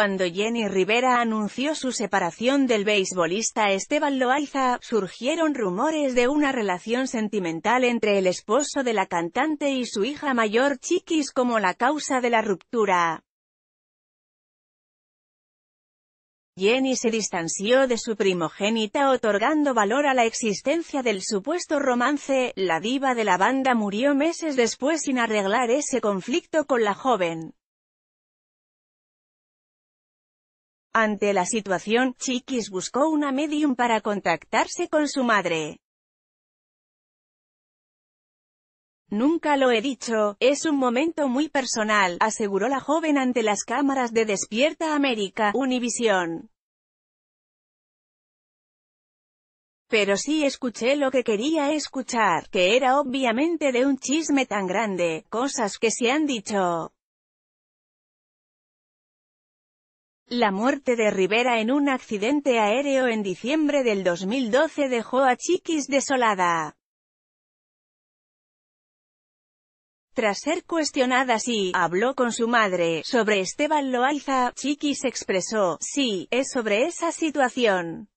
Cuando Jenny Rivera anunció su separación del beisbolista Esteban Loaiza, surgieron rumores de una relación sentimental entre el esposo de la cantante y su hija mayor Chiquis como la causa de la ruptura. Jenny se distanció de su primogénita otorgando valor a la existencia del supuesto romance, la diva de la banda murió meses después sin arreglar ese conflicto con la joven. Ante la situación, Chiquis buscó una medium para contactarse con su madre. Nunca lo he dicho, es un momento muy personal, aseguró la joven ante las cámaras de Despierta América, Univisión. Pero sí escuché lo que quería escuchar, que era obviamente de un chisme tan grande, cosas que se han dicho. La muerte de Rivera en un accidente aéreo en diciembre del 2012 dejó a Chiquis desolada. Tras ser cuestionada si habló con su madre sobre Esteban Loalza, Chiquis expresó, sí, es sobre esa situación.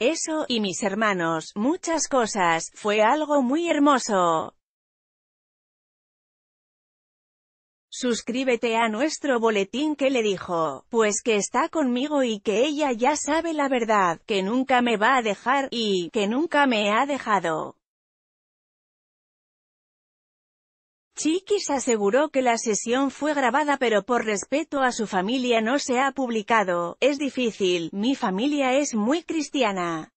Eso, y mis hermanos, muchas cosas, fue algo muy hermoso. Suscríbete a nuestro boletín que le dijo, pues que está conmigo y que ella ya sabe la verdad, que nunca me va a dejar, y, que nunca me ha dejado. Chiquis aseguró que la sesión fue grabada pero por respeto a su familia no se ha publicado, es difícil, mi familia es muy cristiana.